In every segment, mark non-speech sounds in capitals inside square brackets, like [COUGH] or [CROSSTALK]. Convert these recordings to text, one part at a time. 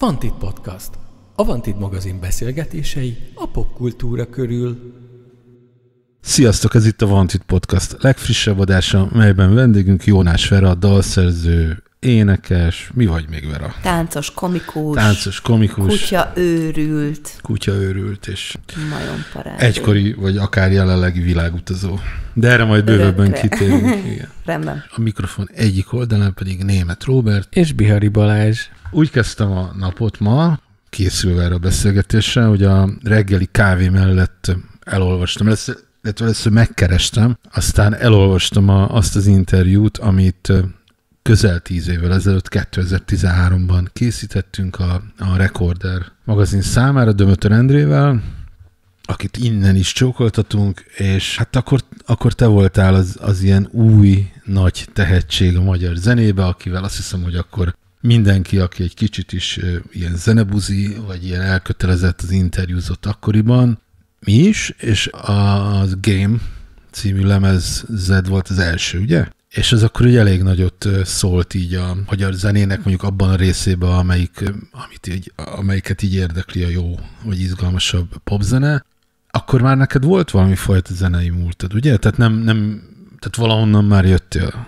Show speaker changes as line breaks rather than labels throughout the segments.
Vantit Podcast. A Vantit magazin beszélgetései a popkultúra körül.
Sziasztok, ez itt a Vantid Podcast legfrissebb adása, melyben vendégünk Jónás Vera, dalszerző, énekes, mi vagy még, Vera?
Táncos, komikus. Táncos, komikus. Kutya őrült.
Kutya őrült,
és Majon egykori,
vagy akár jelenlegi világutazó. De erre majd bővebben kitérünk. [LAUGHS]
Igen. Rendben.
A mikrofon egyik oldalán pedig német Robert. És Bihari Balázs. Úgy kezdtem a napot ma, készülve erre a beszélgetésre, hogy a reggeli kávé mellett elolvastam. Lesz, illetve először megkerestem, aztán elolvastam a, azt az interjút, amit közel tíz évvel ezelőtt, 2013-ban készítettünk a, a Recorder magazin számára Dömötör Endrével, akit innen is csókoltatunk, és hát akkor, akkor te voltál az, az ilyen új, nagy tehetség a magyar zenébe, akivel azt hiszem, hogy akkor mindenki, aki egy kicsit is ilyen zenebuzi, vagy ilyen elkötelezett az interjúzott akkoriban, mi is, és a Game című lemez Z volt az első, ugye? És ez akkor ugye elég nagyot szólt így, a, magyar zenének mondjuk abban a részében, amelyik, amit így, amelyiket így érdekli a jó vagy izgalmasabb popzene, akkor már neked volt valami fajta zenei múltad, ugye? Tehát nem, nem tehát valahonnan már jöttél.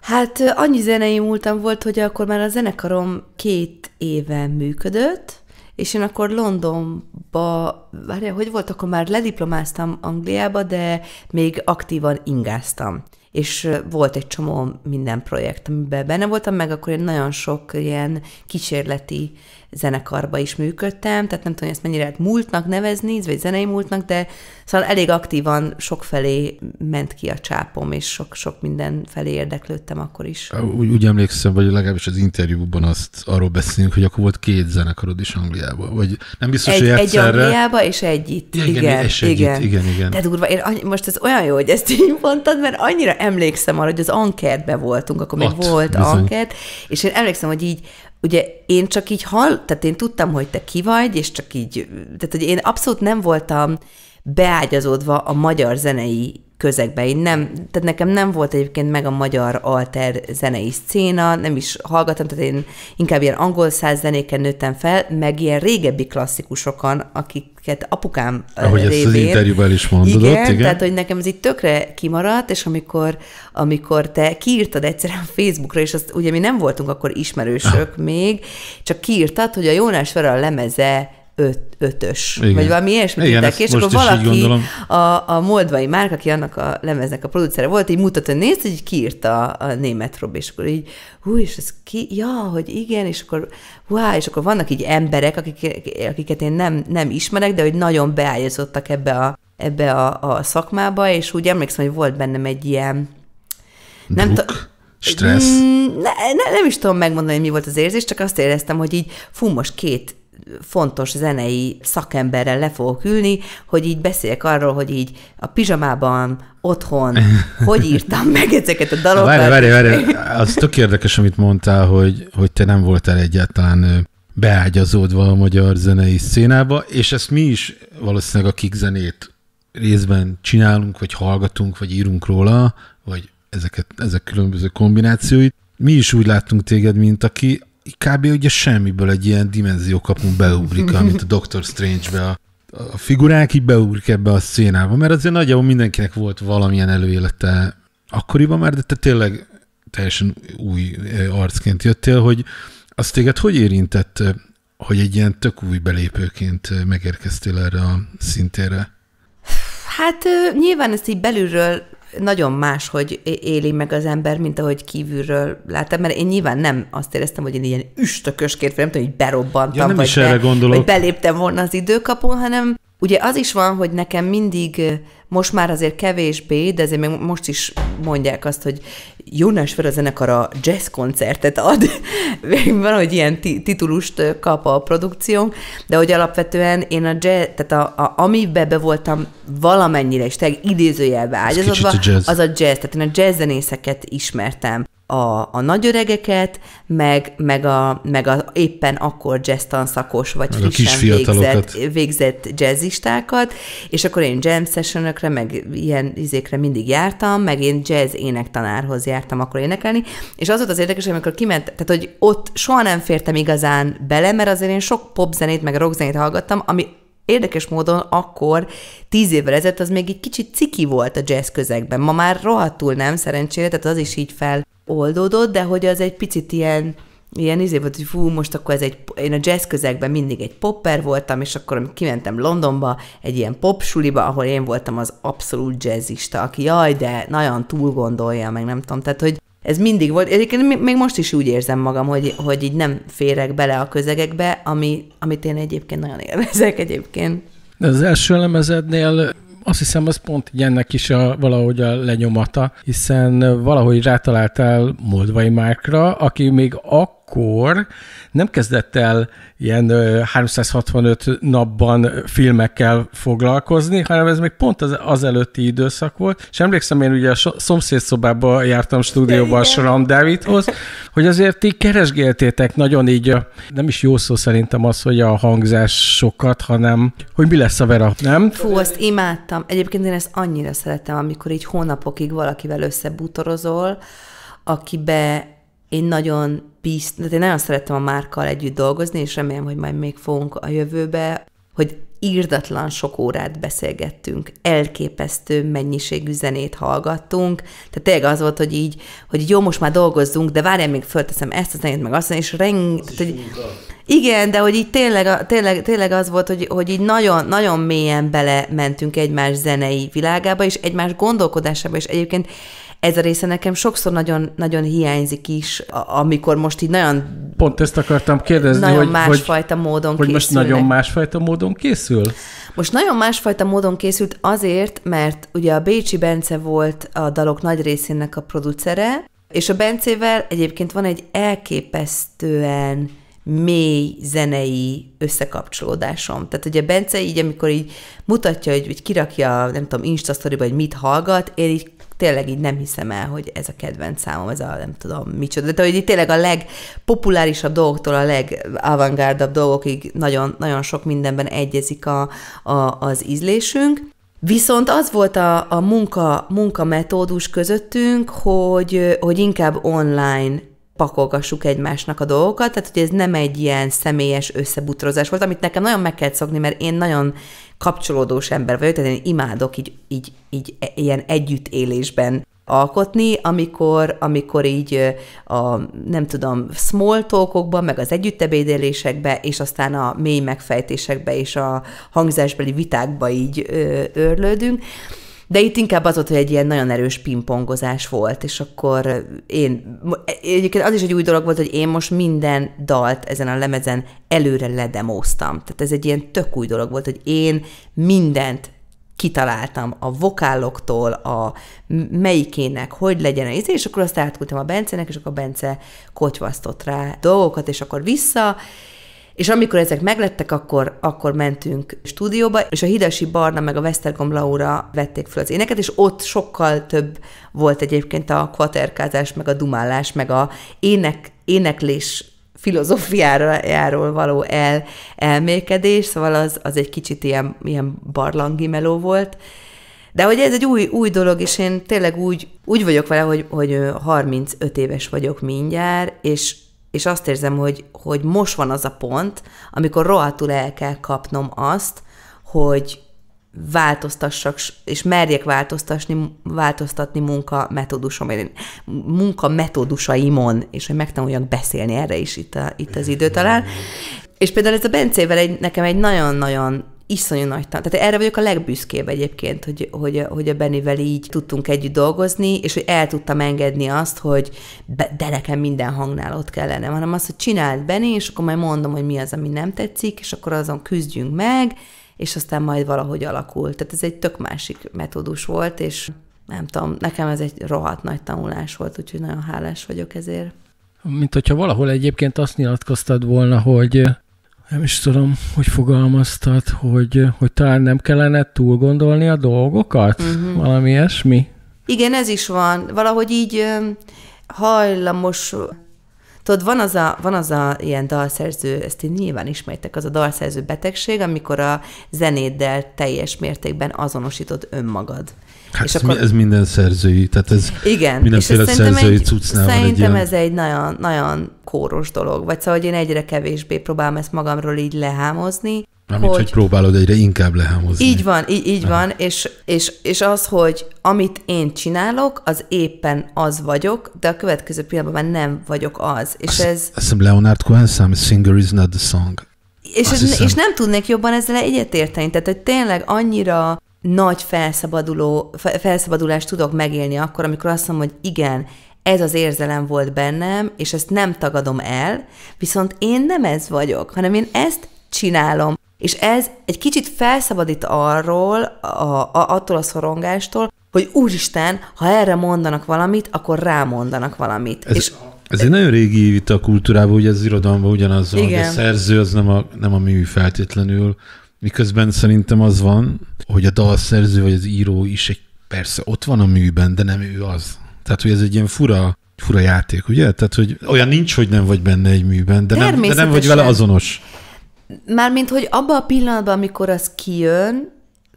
Hát annyi zenei múltam volt, hogy akkor már a zenekarom két éve működött, és én akkor Londonba, várjál, hogy volt, akkor már lediplomáztam Angliába, de még aktívan ingáztam és volt egy csomó minden projekt, amiben benne voltam, meg akkor én nagyon sok ilyen kísérleti zenekarba is működtem, tehát nem tudom, hogy ezt mennyire lehet múltnak nevezni, vagy zenei múltnak, de szóval elég aktívan sokfelé ment ki a csápom, és sok-sok minden felé érdeklődtem akkor is.
Úgy, úgy emlékszem, vagy legalábbis az interjúban azt arról beszélünk, hogy akkor volt két zenekarod is Angliában, vagy nem biztos, egy, hogy egyszerre. Egy Angliába,
és egy itt. igen, igen, és igen, egy igen. Itt, igen, igen. De durva, én, most ez olyan jó, hogy ezt így mondtad, mert annyira emlékszem arra, hogy az ankertbe voltunk, akkor még Ott, volt bizony. ankert, és én emlékszem, hogy így ugye én csak így hall, tehát én tudtam, hogy te ki vagy, és csak így, tehát hogy én abszolút nem voltam beágyazódva a magyar zenei közegbe. Én nem, tehát nekem nem volt egyébként meg a magyar alter zenei szcéna, nem is hallgattam, tehát én inkább ilyen angol száz zenéken nőttem fel, meg ilyen régebbi klasszikusokon, akiket apukám eh, Ahogy révén, ezt az interjúban is mondod, igen, ott, igen, tehát hogy nekem ez itt tökre kimaradt, és amikor, amikor te kiírtad egyszerűen Facebookra, és azt ugye mi nem voltunk akkor ismerősök ah. még, csak kiírtad, hogy a Jónás Vera lemeze öt, ötös, Igen. vagy valami ilyesmi Igen, és akkor valaki, a, a moldvai Márk, aki annak a lemeznek a producere volt, így mutatott, hogy nézd, hogy kiírta a, a német Rob, és akkor így, hú, és ez ki, ja, hogy igen, és akkor, hú, és akkor vannak így emberek, akik, akiket én nem, nem ismerek, de hogy nagyon beágyazottak ebbe a, ebbe a, a szakmába, és úgy emlékszem, hogy volt bennem egy ilyen, Druk. nem tudom, stressz? Mm, ne, ne, nem is tudom megmondani, hogy mi volt az érzés, csak azt éreztem, hogy így, fú, most két fontos zenei szakemberrel le fogok ülni, hogy így beszéljek arról, hogy így a pizsamában, otthon, [LAUGHS] hogy írtam meg ezeket a dalokat. Várj, várj, várj, az
tök érdekes, amit mondtál, hogy, hogy te nem voltál egyáltalán beágyazódva a magyar zenei szénába, és ezt mi is valószínűleg, a kik zenét részben csinálunk, vagy hallgatunk, vagy írunk róla, vagy ezeket, ezek különböző kombinációit, mi is úgy láttunk téged, mint aki kb. ugye semmiből egy ilyen dimenzió kapunk beugrik, amit a Doctor Strange-be a, a figurák így beugrik ebbe a szénába, mert azért nagyjából mindenkinek volt valamilyen előélete akkoriban már, de te tényleg teljesen új eh, arcként jöttél, hogy azt téged hogy érintett, eh, hogy egy ilyen tök új belépőként eh, megérkeztél erre a szintére?
Hát nyilván ezt így belülről nagyon más, hogy éli meg az ember, mint ahogy kívülről láttam, mert én nyilván nem azt éreztem, hogy én ilyen üstökösként, nem tudom, hogy berobbantam, ja, nem vagy, is be, gondolok. vagy beléptem volna az időkapon, hanem ugye az is van, hogy nekem mindig most már azért kevésbé, de azért még most is mondják azt, hogy Jónás zenekar a jazz koncertet ad, [LAUGHS] van, hogy ilyen titulust kap a produkciónk, de hogy alapvetően én a jazz, tehát a, a, amiben be voltam valamennyire, és tehát idézőjelbe ágyazodva, a az a jazz, tehát én a jazz zenészeket ismertem a, a nagyöregeket, meg, meg, a, meg a éppen akkor jazz tanszakos, vagy meg frissen végzett, végzett jazzistákat, és akkor én jam session meg ilyen izékre mindig jártam, meg én jazz énektanárhoz jártam akkor énekelni, és az volt az érdekes, hogy amikor kiment, tehát hogy ott soha nem fértem igazán bele, mert azért én sok popzenét, meg rockzenét hallgattam, ami érdekes módon akkor, tíz évvel ezelőtt az még egy kicsit ciki volt a jazz közegben. Ma már rohadtul nem, szerencsére, tehát az is így fel oldódott, de hogy az egy picit ilyen ilyen izé volt, hogy fú, most akkor ez egy, én a jazz közegben mindig egy popper voltam, és akkor amikor kimentem Londonba, egy ilyen popsuliba, ahol én voltam az abszolút jazzista, aki jaj, de nagyon túl gondolja, meg nem tudom, tehát hogy ez mindig volt, én még most is úgy érzem magam, hogy, hogy így nem férek bele a közegekbe, ami, amit én egyébként nagyon élvezek egyébként.
De az első lemezednél azt hiszem, az pont ennek is a, valahogy a lenyomata, hiszen valahogy rátaláltál Moldvai Márkra, aki még akkor akkor nem kezdett el ilyen 365 napban filmekkel foglalkozni, hanem ez még pont az, az előtti időszak volt, és emlékszem, én ugye a szomszédszobába jártam stúdióba a Sram Davidhoz, hogy azért ti keresgéltétek nagyon így, nem is jó szó szerintem az, hogy a hangzás sokat, hanem hogy mi lesz a Vera,
nem? Fú, azt imádtam. Egyébként én ezt annyira szerettem, amikor így hónapokig valakivel összebútorozol, akibe én nagyon bízt, de én nagyon szerettem a márkkal együtt dolgozni, és remélem, hogy majd még fogunk a jövőbe, hogy írdatlan sok órát beszélgettünk, elképesztő mennyiségű zenét hallgattunk, tehát tényleg az volt, hogy így, hogy jó, most már dolgozzunk, de várjál, még fölteszem ezt a zenét, meg azt, és rengeteg... Hogy... Igen, de hogy így tényleg, tényleg, tényleg az volt, hogy, hogy így nagyon, nagyon mélyen belementünk egymás zenei világába, és egymás gondolkodásába, és egyébként ez a része nekem sokszor nagyon, nagyon hiányzik is, amikor most így nagyon... Pont ezt
akartam kérdezni, nagyon hogy... másfajta hogy, módon Hogy most nagyon másfajta módon készül?
Most nagyon másfajta módon készült azért, mert ugye a Bécsi Bence volt a dalok nagy részének a producere, és a Bencével egyébként van egy elképesztően mély zenei összekapcsolódásom. Tehát ugye Bence így, amikor így mutatja, hogy, hogy kirakja, nem tudom, Insta vagy mit hallgat, én így tényleg így nem hiszem el, hogy ez a kedvenc számom, ez a nem tudom micsoda. De hogy itt tényleg a legpopulárisabb dolgoktól a legavangárdabb dolgokig nagyon, nagyon sok mindenben egyezik a, a, az ízlésünk. Viszont az volt a, a munka, munkametódus közöttünk, hogy, hogy inkább online pakolgassuk egymásnak a dolgokat, tehát hogy ez nem egy ilyen személyes összebutrozás volt, amit nekem nagyon meg kell szokni, mert én nagyon kapcsolódós ember vagyok, tehát én imádok így, így, így e, ilyen együttélésben alkotni, amikor, amikor így a, nem tudom, small talkokban, meg az együttebédélésekbe, és aztán a mély megfejtésekbe és a hangzásbeli vitákba így ö, örlődünk. De itt inkább az volt, hogy egy ilyen nagyon erős pingpongozás volt, és akkor én, egyébként az is egy új dolog volt, hogy én most minden dalt ezen a lemezen előre ledemóztam. Tehát ez egy ilyen tök új dolog volt, hogy én mindent kitaláltam a vokáloktól, a melyikének, hogy legyen ez, izé, és akkor azt átkultam a Bencenek, és akkor a Bence kotyvasztott rá dolgokat, és akkor vissza, és amikor ezek meglettek, akkor, akkor mentünk stúdióba, és a Hidasi Barna meg a Westergom Laura vették fel az éneket, és ott sokkal több volt egyébként a kvaterkázás, meg a dumálás, meg a ének, éneklés filozófiáról való el, elmékedés, szóval az, az egy kicsit ilyen, ilyen barlangi meló volt. De hogy ez egy új, új dolog, és én tényleg úgy, úgy vagyok vele, hogy, hogy 35 éves vagyok mindjárt, és és azt érzem, hogy, hogy most van az a pont, amikor rohadtul el kell kapnom azt, hogy változtassak, és merjek változtatni, változtatni munka metódusom, munka metódusaimon, és hogy megtanuljak beszélni erre is itt, a, itt az idő talán. És például ez a Bencével egy, nekem egy nagyon-nagyon iszonyú nagy tan. Tehát erre vagyok a legbüszkébb egyébként, hogy, hogy, hogy a Benivel így tudtunk együtt dolgozni, és hogy el tudtam engedni azt, hogy be, de nekem minden hangnál ott kellene, hanem azt, hogy csináld Beni, és akkor majd mondom, hogy mi az, ami nem tetszik, és akkor azon küzdjünk meg, és aztán majd valahogy alakult. Tehát ez egy tök másik metódus volt, és nem tudom, nekem ez egy rohadt nagy tanulás volt, úgyhogy nagyon hálás vagyok ezért.
Mint hogyha valahol egyébként azt nyilatkoztad volna, hogy nem is tudom, hogy fogalmaztad, hogy, hogy talán nem kellene túl gondolni a dolgokat? Uh-huh. Valami ilyesmi?
Igen, ez is van. Valahogy így hajlamos Tudod, van az, a, van az a ilyen dalszerző, ezt én nyilván ismertek, az a dalszerző betegség, amikor a zenéddel teljes mértékben azonosítod önmagad. Hát és ez, akkor... mi, ez
minden szerzői, tehát ez Igen, mindenféle és ez szerzői egy, cuccnál Szerintem egy ilyen... ez
egy nagyon, nagyon kóros dolog, vagy szóval, hogy én egyre kevésbé próbálom ezt magamról így lehámozni. Amit, hogy, hogy
próbálod egyre inkább lehámozni. Így
van, így, így van, és, és, és az, hogy amit én csinálok, az éppen az vagyok, de a következő pillanatban már nem vagyok az. És azt, ez... Azt
hiszem Leonard Cohen szám, Singer is not the song. És, ez, és
nem tudnék jobban ezzel egyetérteni. Tehát, hogy tényleg annyira nagy felszabaduló, felszabadulást tudok megélni akkor, amikor azt mondom, hogy igen, ez az érzelem volt bennem, és ezt nem tagadom el, viszont én nem ez vagyok, hanem én ezt csinálom. És ez egy kicsit felszabadít arról, a, a, attól a szorongástól, hogy úristen, ha erre mondanak valamit, akkor rámondanak valamit. Ez, és
ez egy nagyon régi vita a kultúrában, ugye az irodalomban ugyanaz van, hogy a szerző az nem a, nem a mű feltétlenül, Miközben szerintem az van, hogy a dalszerző vagy az író is egy persze ott van a műben, de nem ő az. Tehát, hogy ez egy ilyen fura, fura játék, ugye? Tehát, hogy olyan nincs, hogy nem vagy benne egy műben, de, nem, de nem vagy vele azonos.
Mármint, hogy abban a pillanatban, amikor az kijön,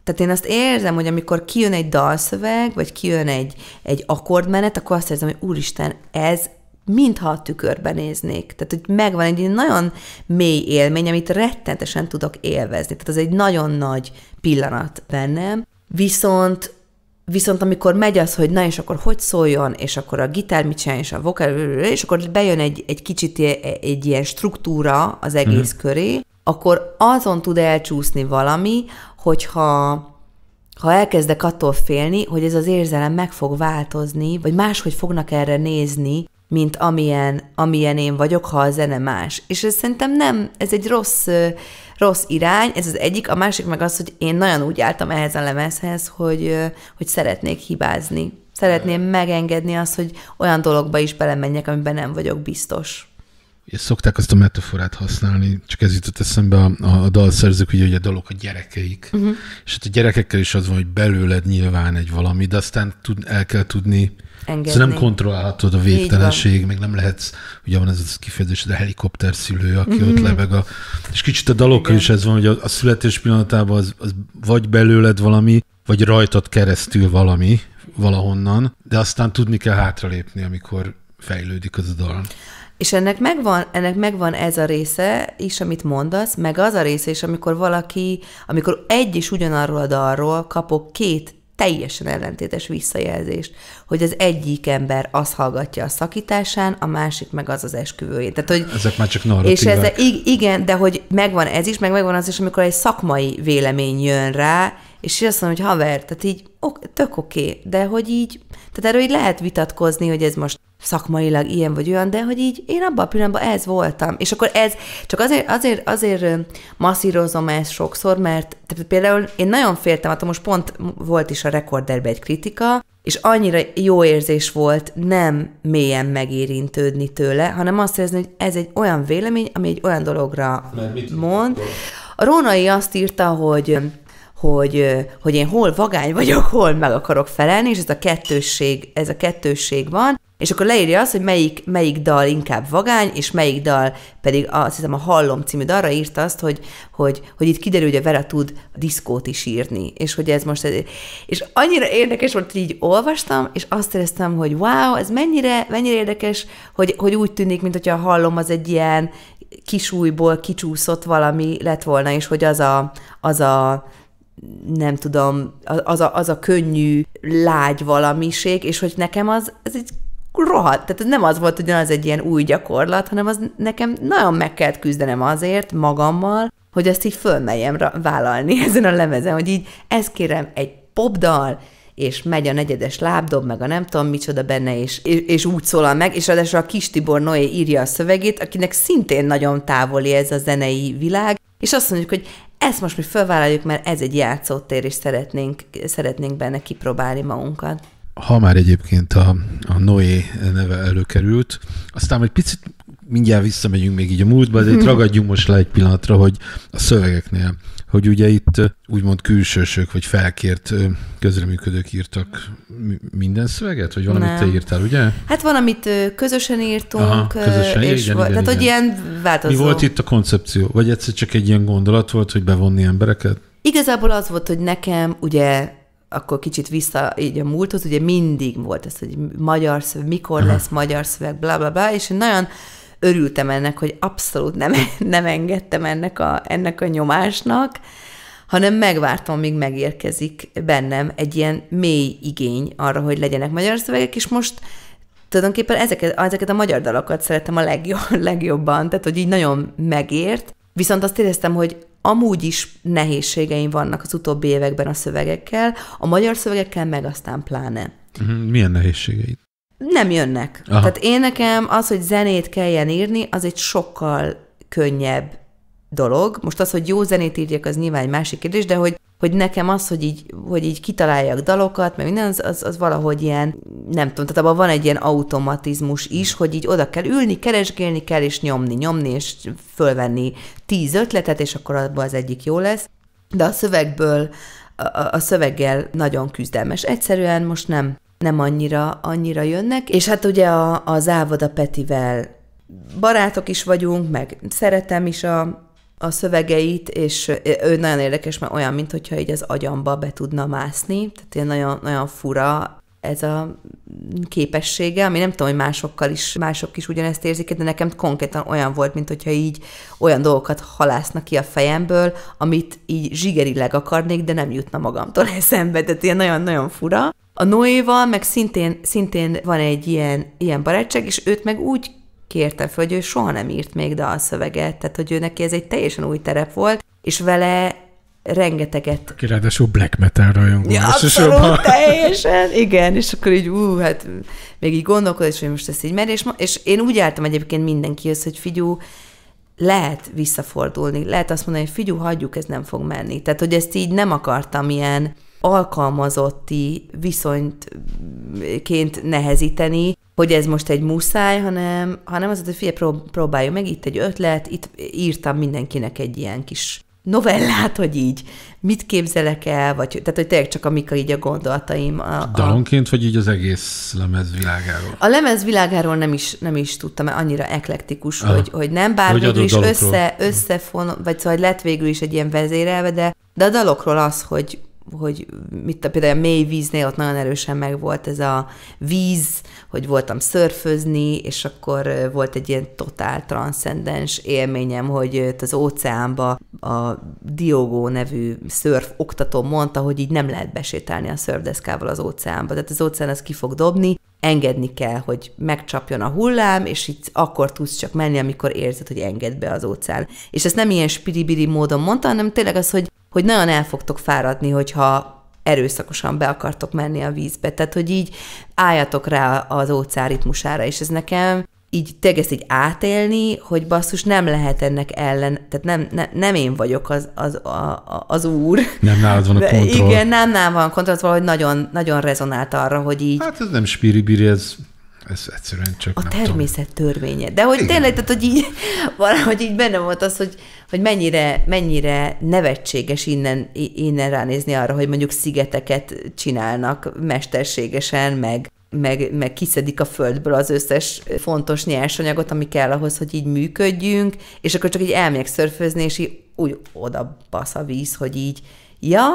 tehát én azt érzem, hogy amikor kijön egy dalszöveg, vagy kijön egy, egy akkordmenet, akkor azt érzem, hogy úristen, ez mintha a tükörben néznék. Tehát, hogy megvan egy nagyon mély élmény, amit rettentesen tudok élvezni. Tehát az egy nagyon nagy pillanat bennem. Viszont Viszont amikor megy az, hogy na és akkor hogy szóljon, és akkor a gitár mit csinál, és a vokál, és akkor bejön egy, egy kicsit egy ilyen struktúra az egész mm. köré, akkor azon tud elcsúszni valami, hogyha ha elkezdek attól félni, hogy ez az érzelem meg fog változni, vagy máshogy fognak erre nézni, mint amilyen, amilyen én vagyok, ha a zene más. És ez szerintem nem, ez egy rossz, rossz irány, ez az egyik, a másik meg az, hogy én nagyon úgy álltam ehhez a lemezhez, hogy, hogy szeretnék hibázni. Szeretném megengedni azt, hogy olyan dologba is belemenjek, amiben nem vagyok biztos
és szokták azt a metaforát használni, csak ez jutott eszembe a, a, a dalszerzők, ugye, hogy a dalok a gyerekeik.
Uh-huh. És
hát a gyerekekkel is az van, hogy belőled nyilván egy valami, de aztán tud, el kell tudni Engedni. Szóval nem kontrollálhatod a végtelenség, meg nem lehetsz, ugye van ez a kifejezés, de helikopter szülő, aki mm-hmm. ott mhm. lebeg. A, és kicsit a dalokon Igen. is ez van, hogy a, a születés pillanatában az, az vagy belőled valami, vagy rajtad keresztül valami, valahonnan, de aztán tudni kell hátralépni, amikor fejlődik az a dal.
És ennek megvan, ennek megvan ez a része is, amit mondasz, meg az a része is, amikor valaki, amikor egy is ugyanarról a dalról kapok két teljesen ellentétes visszajelzést, hogy az egyik ember azt hallgatja a szakításán, a másik meg az az esküvőjén. Tehát, hogy,
Ezek már csak narratívák. És ez,
igen, de hogy megvan ez is, meg megvan az is, amikor egy szakmai vélemény jön rá, és így azt mondom, hogy haver, tehát így ok, tök oké, okay, de hogy így, tehát erről így lehet vitatkozni, hogy ez most szakmailag ilyen vagy olyan, de hogy így én abban a pillanatban ez voltam. És akkor ez, csak azért, azért, azért masszírozom ezt sokszor, mert például én nagyon féltem, attól hát most pont volt is a rekorderbe egy kritika, és annyira jó érzés volt nem mélyen megérintődni tőle, hanem azt érezni, hogy ez egy olyan vélemény, ami egy olyan dologra mond. A Rónai azt írta, hogy hogy, hogy én hol vagány vagyok, hol meg akarok felelni, és ez a kettősség, ez a kettősség van, és akkor leírja azt, hogy melyik, melyik dal inkább vagány, és melyik dal pedig azt hiszem a Hallom című dalra írta azt, hogy, hogy, hogy itt kiderül, hogy a Vera tud diszkót is írni, és hogy ez most... És annyira érdekes volt, hogy így olvastam, és azt éreztem, hogy wow, ez mennyire, mennyire érdekes, hogy, hogy úgy tűnik, mint hogyha a Hallom az egy ilyen kisújból kicsúszott valami lett volna, és hogy az a, az a nem tudom, az a, az a könnyű, lágy valamiség, és hogy nekem az, ez egy rohadt, tehát ez nem az volt, hogy az egy ilyen új gyakorlat, hanem az nekem nagyon meg kellett küzdenem azért magammal, hogy ezt így fölmeljem vállalni [LAUGHS] ezen a lemezen, hogy így ezt kérem egy popdal, és megy a negyedes lábdob, meg a nem tudom micsoda benne, és, és, és úgy szólal meg, és ráadásul a kis Tibor Noé írja a szövegét, akinek szintén nagyon távoli ez a zenei világ, és azt mondjuk, hogy ezt most mi felvállaljuk, mert ez egy játszótér, és szeretnénk, szeretnénk benne kipróbálni magunkat
ha már egyébként a, a Noé neve előkerült, aztán egy picit mindjárt visszamegyünk még így a múltba, de itt mhm. ragadjunk most le egy pillanatra, hogy a szövegeknél, hogy ugye itt úgymond külsősök vagy felkért közreműködők írtak minden szöveget, vagy valamit Nem. te írtál, ugye?
Hát valamit közösen írtunk, Aha, közösen, és igen, igen, igen, tehát hogy ilyen változó. Mi volt itt
a koncepció? Vagy egyszer csak egy ilyen gondolat volt, hogy bevonni embereket?
Igazából az volt, hogy nekem ugye akkor kicsit vissza így a múlthoz, ugye mindig volt ez, hogy magyar szöveg, mikor Aha. lesz magyar szöveg, bla bla bla, és én nagyon örültem ennek, hogy abszolút nem, [LAUGHS] nem engedtem ennek a, ennek a nyomásnak, hanem megvártam, amíg megérkezik bennem egy ilyen mély igény arra, hogy legyenek magyar szövegek, és most tulajdonképpen ezeket, ezeket a magyar dalokat szeretem a legjobb, [LAUGHS] legjobban, tehát hogy így nagyon megért, Viszont azt éreztem, hogy amúgy is nehézségeim vannak az utóbbi években a szövegekkel, a magyar szövegekkel meg aztán pláne.
Mhm, milyen nehézségeid?
Nem jönnek. Aha. Tehát én nekem az, hogy zenét kelljen írni, az egy sokkal könnyebb dolog. Most az, hogy jó zenét írjak, az nyilván egy másik kérdés, de hogy, hogy nekem az, hogy így, hogy így kitaláljak dalokat, mert minden, az, az, az valahogy ilyen, nem tudom, tehát abban van egy ilyen automatizmus is, hogy így oda kell ülni, keresgélni kell, és nyomni, nyomni, és fölvenni tíz ötletet, és akkor abban az egyik jó lesz. De a szövegből, a, a szöveggel nagyon küzdelmes. Egyszerűen most nem, nem annyira, annyira jönnek, és hát ugye a, az Závoda Petivel barátok is vagyunk, meg szeretem is a, a szövegeit, és ő nagyon érdekes, mert olyan, mintha így az agyamba be tudna mászni, tehát ilyen nagyon, nagyon fura ez a képessége, ami nem tudom, hogy másokkal is, mások is ugyanezt érzik, de nekem konkrétan olyan volt, mint hogyha így olyan dolgokat halásznak ki a fejemből, amit így zsigerileg akarnék, de nem jutna magamtól [LAUGHS] eszembe, tehát ilyen nagyon-nagyon fura. A Noéval meg szintén, szintén van egy ilyen, ilyen barátság, és őt meg úgy kérte föl, hogy ő soha nem írt még dalszöveget, tehát hogy ő neki ez egy teljesen új terep volt, és vele rengeteget...
Aki ráadásul black metal rajongó. Ja, abszolút, [LAUGHS]
teljesen, igen, és akkor így, ú, hát még így gondolkodás, hogy most ezt így mer, és, és én úgy álltam egyébként mindenkihez, hogy figyú, lehet visszafordulni, lehet azt mondani, hogy figyú, hagyjuk, ez nem fog menni. Tehát, hogy ezt így nem akartam ilyen alkalmazotti viszonytként nehezíteni, hogy ez most egy muszáj, hanem, hanem az, hogy figyelj, próbáljon meg, itt egy ötlet, itt írtam mindenkinek egy ilyen kis novellát, hogy így mit képzelek el, vagy tehát, hogy tényleg csak amik így a gondolataim. A, a...
Dalonként, vagy így az egész lemezvilágáról?
A lemezvilágáról nem is, nem is tudtam, mert annyira eklektikus, Aha. hogy, hogy nem, bár hogy végül is össze, összefon, vagy szóval lett végül is egy ilyen vezérelve, de, de a dalokról az, hogy, hogy mit a, például a mély víznél ott nagyon erősen megvolt ez a víz, hogy voltam szörfözni, és akkor volt egy ilyen totál transzcendens élményem, hogy az óceánba a Diogo nevű szörf oktató mondta, hogy így nem lehet besétálni a szörfdeszkával az óceánba. Tehát az óceán az ki fog dobni, engedni kell, hogy megcsapjon a hullám, és itt akkor tudsz csak menni, amikor érzed, hogy enged be az óceán. És ezt nem ilyen spiribiri módon mondta, hanem tényleg az, hogy, hogy nagyon el fogtok fáradni, hogyha erőszakosan be akartok menni a vízbe. Tehát, hogy így álljatok rá az óceán ritmusára, és ez nekem így tényleg így átélni, hogy basszus, nem lehet ennek ellen, tehát nem, nem, nem én vagyok az, az, a, az úr. Nem nálad van a kontroll. Igen, nem nálam van a kontroll, az valahogy nagyon, nagyon rezonált arra, hogy így... Hát ez
nem spiribiri, ez
ez egyszerűen csak A természet tudom. törvénye. De hogy Igen. tényleg, tehát, hogy így, [LAUGHS] valahogy így benne volt az, hogy, hogy mennyire, mennyire nevetséges innen, innen ránézni arra, hogy mondjuk szigeteket csinálnak mesterségesen, meg, meg, meg kiszedik a földből az összes fontos nyersanyagot, ami kell ahhoz, hogy így működjünk, és akkor csak így elmegyek szörfőzni, és így úgy oda basz a víz, hogy így, ja,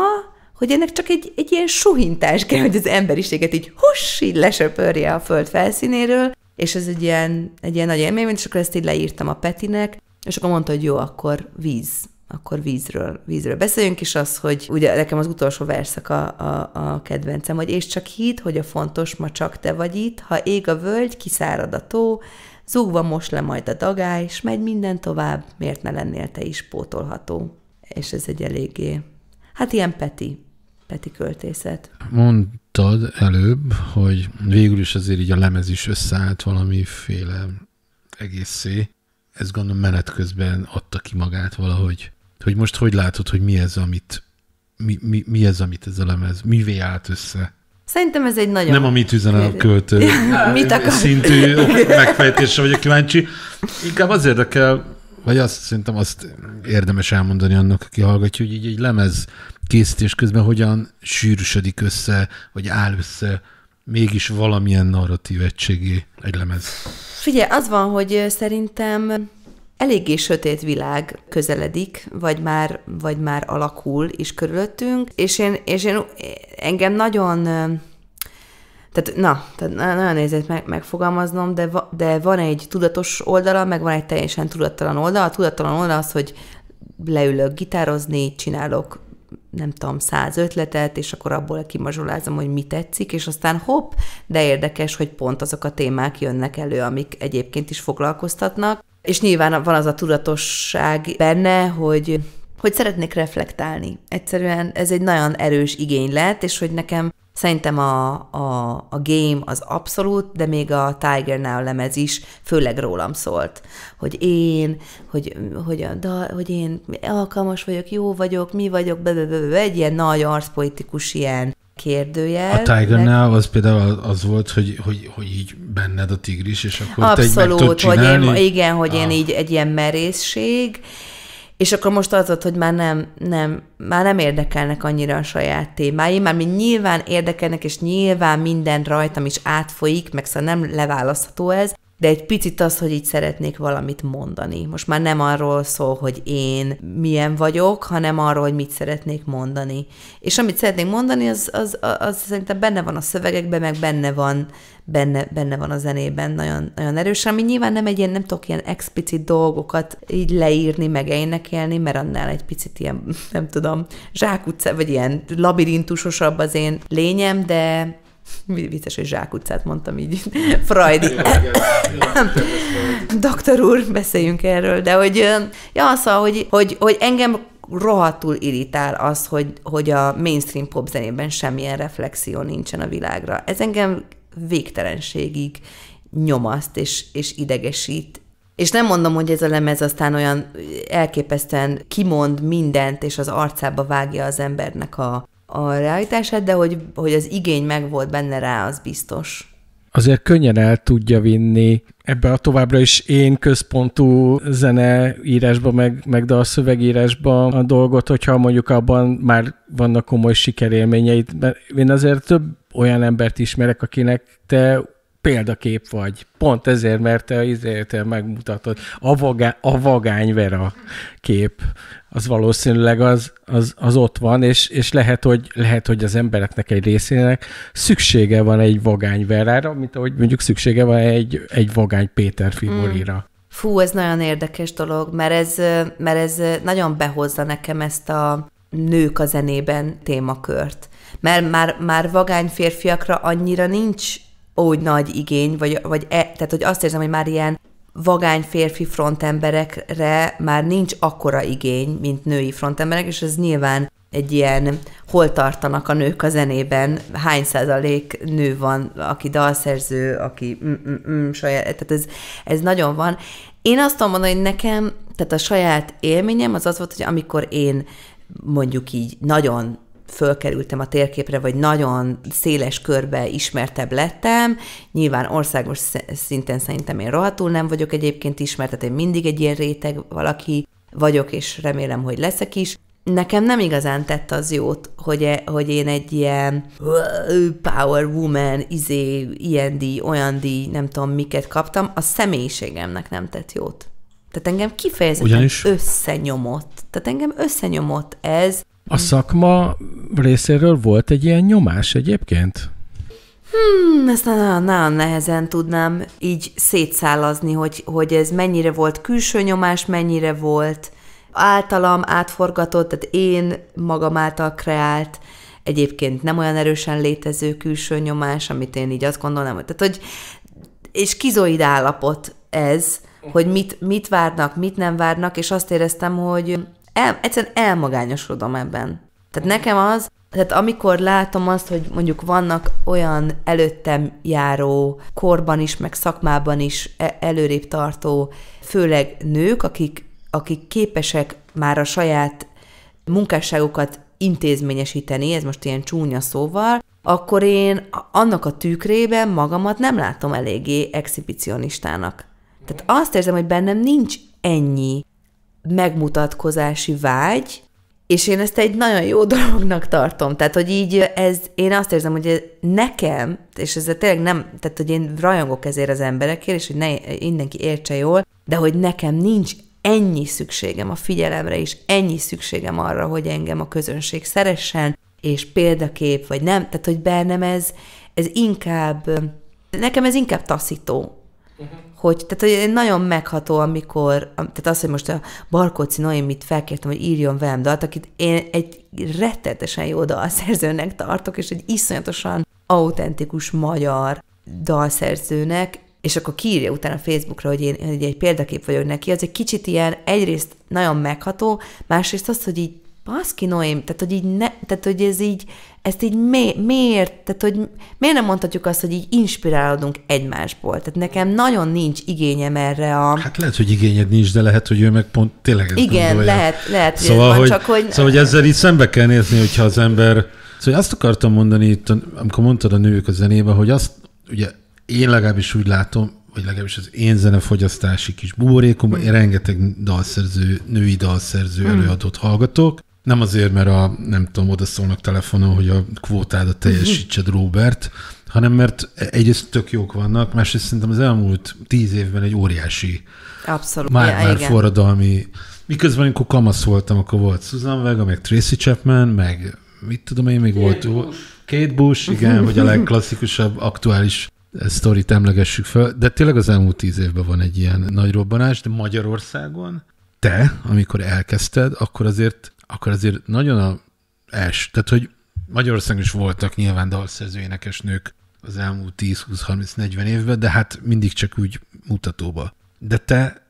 hogy ennek csak egy, egy ilyen suhintás kell, hogy az emberiséget így huss, így lesöpörje a föld felszínéről, és ez egy ilyen, egy ilyen nagy élmény, és akkor ezt így leírtam a Petinek, és akkor mondta, hogy jó, akkor víz, akkor vízről, vízről beszéljünk, és az, hogy ugye nekem az utolsó verszak a, a, a kedvencem, hogy és csak hidd, hogy a fontos ma csak te vagy itt, ha ég a völgy, kiszárad a tó, zúgva most le majd a dagály, és megy minden tovább, miért ne lennél te is pótolható. És ez egy eléggé, hát ilyen Peti Peti költészet.
Mondtad előbb, hogy végül is azért így a lemez is összeállt valamiféle egészé. Ez gondolom menet közben adta ki magát valahogy. Hogy most hogy látod, hogy mi ez, amit mi, mi, mi ez, amit ez a lemez, mivé állt össze? Szerintem ez egy nagyon... Nem a mit üzen a költő [LAUGHS] mit akar? szintű megfejtésre vagyok kíváncsi. Inkább az érdekel, vagy azt szerintem azt érdemes elmondani annak, aki hallgatja, hogy így egy lemez készítés közben hogyan sűrűsödik össze, vagy áll össze mégis valamilyen narratív egységé egy lemez.
Figyelj, az van, hogy szerintem eléggé sötét világ közeledik, vagy már, vagy már alakul is körülöttünk, és én, és én engem nagyon tehát, na, tehát nagyon nézett meg, megfogalmaznom, de, va, de van egy tudatos oldala, meg van egy teljesen tudattalan oldala. A tudattalan oldala, az, hogy leülök gitározni, csinálok nem tudom, száz ötletet, és akkor abból kimazsolázom, hogy mi tetszik, és aztán hopp, de érdekes, hogy pont azok a témák jönnek elő, amik egyébként is foglalkoztatnak. És nyilván van az a tudatosság benne, hogy hogy szeretnék reflektálni. Egyszerűen ez egy nagyon erős igény lett, és hogy nekem Szerintem a, a, a game az abszolút, de még a Tiger Now lemez is főleg rólam szólt, hogy én, hogy, hogy, da, hogy én alkalmas vagyok, jó vagyok, mi vagyok, be, be, be, be egy ilyen nagy arcpolitikus ilyen kérdőjel. A Tiger meg...
az például az volt, hogy, hogy, hogy így benned a tigris, és akkor Abszolút, te meg tudod csinálni. hogy én,
igen, hogy ah. én így egy ilyen merészség, és akkor most az hogy már nem, nem, már nem érdekelnek annyira a saját témái, már mi nyilván érdekelnek, és nyilván minden rajtam is átfolyik, meg szóval nem leválasztható ez, de egy picit az, hogy így szeretnék valamit mondani. Most már nem arról szól, hogy én milyen vagyok, hanem arról, hogy mit szeretnék mondani. És amit szeretnék mondani, az, az, az, az szerintem benne van a szövegekben, meg benne van, benne, benne van a zenében nagyon, nagyon erősen, ami nyilván nem egy ilyen, nem tudok ilyen explicit dolgokat így leírni, meg énekelni, mert annál egy picit ilyen, [LAUGHS] nem tudom, zsákutca, vagy ilyen labirintusosabb az én lényem, de Vicces, hogy zsákutcát mondtam így. [LAUGHS] Freudi. Doktor úr, beszéljünk erről, de hogy ja, az, szóval, hogy, hogy, hogy engem rohadtul irítál az, hogy, hogy a mainstream pop zenében semmilyen reflexió nincsen a világra. Ez engem végtelenségig nyomaszt és, és idegesít. És nem mondom, hogy ez a lemez aztán olyan elképesztően kimond mindent, és az arcába vágja az embernek a, a realitását, de hogy, hogy az igény meg volt benne rá, az biztos
azért könnyen el tudja vinni ebbe a továbbra is én központú zene írásba, meg, meg dalszövegírásba a dolgot, hogyha mondjuk abban már vannak komoly sikerélményeid. Mert én azért több olyan embert ismerek, akinek te példakép vagy. Pont ezért, mert te izért megmutatod. A, vagá, a vagány Vera kép, az valószínűleg az, az, az ott van, és, és lehet, hogy, lehet, hogy az embereknek egy részének szüksége van egy vagány Verára, mint ahogy mondjuk szüksége van egy, egy vagány Péter figurira. Mm.
Fú, ez nagyon érdekes dolog, mert ez, mert ez nagyon behozza nekem ezt a nők a zenében témakört. Mert már, már vagány férfiakra annyira nincs úgy nagy igény, vagy, vagy e, tehát hogy azt érzem, hogy már ilyen vagány férfi frontemberekre már nincs akkora igény, mint női frontemberek, és ez nyilván egy ilyen, hol tartanak a nők a zenében, hány százalék nő van, aki dalszerző, aki mm-mm-mm, saját, tehát ez, ez nagyon van. Én azt tudom mondani, hogy nekem, tehát a saját élményem az az volt, hogy amikor én mondjuk így nagyon fölkerültem a térképre, vagy nagyon széles körbe ismertebb lettem. Nyilván országos szinten szerintem én rohadtul nem vagyok egyébként ismert, tehát én mindig egy ilyen réteg valaki vagyok, és remélem, hogy leszek is. Nekem nem igazán tett az jót, hogy, e, hogy én egy ilyen power woman, izé, ilyen díj, olyan díj, nem tudom miket kaptam, a személyiségemnek nem tett jót. Tehát engem kifejezetten Ugyanis? összenyomott. Tehát engem összenyomott ez,
a szakma részéről volt egy ilyen nyomás egyébként?
Hmm, ezt nagyon-nagyon nehezen tudnám így szétszálazni, hogy, hogy ez mennyire volt külső nyomás, mennyire volt általam átforgatott, tehát én magam által kreált, egyébként nem olyan erősen létező külső nyomás, amit én így azt gondolnám, hogy, tehát, hogy és kizoid állapot ez, hogy mit, mit várnak, mit nem várnak, és azt éreztem, hogy el, egyszerűen elmagányosodom ebben. Tehát nekem az, tehát amikor látom azt, hogy mondjuk vannak olyan előttem járó, korban is, meg szakmában is e, előrébb tartó, főleg nők, akik, akik képesek már a saját munkásságokat intézményesíteni, ez most ilyen csúnya szóval, akkor én annak a tükrében magamat nem látom eléggé exhibicionistának. Tehát azt érzem, hogy bennem nincs ennyi megmutatkozási vágy, és én ezt egy nagyon jó [LAUGHS] dolognak tartom. Tehát, hogy így ez, én azt érzem, hogy nekem, és ez tényleg nem, tehát, hogy én rajongok ezért az emberekért, és hogy ne, mindenki értse jól, de hogy nekem nincs ennyi szükségem a figyelemre, és ennyi szükségem arra, hogy engem a közönség szeressen, és példakép, vagy nem, tehát, hogy bennem ez, ez inkább, nekem ez inkább taszító. Uh-huh hogy, tehát hogy nagyon megható, amikor, tehát az, hogy most a Barkóci Noémit felkértem, hogy írjon velem dalt, akit én egy rettetesen jó dalszerzőnek tartok, és egy iszonyatosan autentikus magyar dalszerzőnek, és akkor kiírja utána Facebookra, hogy én hogy egy példakép vagyok neki, az egy kicsit ilyen egyrészt nagyon megható, másrészt az, hogy így baszki Noém, tehát hogy, így ne, tehát, hogy ez így ezt így mi, miért, tehát hogy miért nem mondhatjuk azt, hogy így inspirálódunk egymásból? Tehát nekem nagyon nincs igényem erre a... Hát
lehet, hogy igényed nincs, de lehet, hogy ő meg pont tényleg ezt Igen, gondolja. lehet, lehet, szóval, van, hogy, csak hogy... Szóval, hogy ezzel így szembe kell nézni, hogyha az ember... Szóval azt akartam mondani itt, amikor mondtad a nők a zenében, hogy azt, ugye én legalábbis úgy látom, vagy legalábbis az én zenefogyasztási kis buborékomban, mm. én rengeteg dalszerző, női dalszerző mm. előadót hallgatok, nem azért, mert a, nem tudom, oda szólnak telefonon, hogy a kvótádat teljesítsed, mhm. Robert, hanem mert egyrészt tök jók vannak, másrészt szerintem az elmúlt tíz évben egy óriási Abszolút, már, ja, már igen. forradalmi, miközben amikor kamasz voltam, akkor volt Susan Vega, meg Tracy Chapman, meg mit tudom én, még volt Kate Bush, igen, hogy a legklasszikusabb aktuális sztorit emlegessük fel, de tényleg az elmúlt tíz évben van egy ilyen nagy robbanás, de Magyarországon te, amikor elkezdted, akkor azért akkor azért nagyon a es, tehát hogy Magyarországon is voltak nyilván dalszerző nők az elmúlt 10-20-30-40 évben, de hát mindig csak úgy mutatóba. De te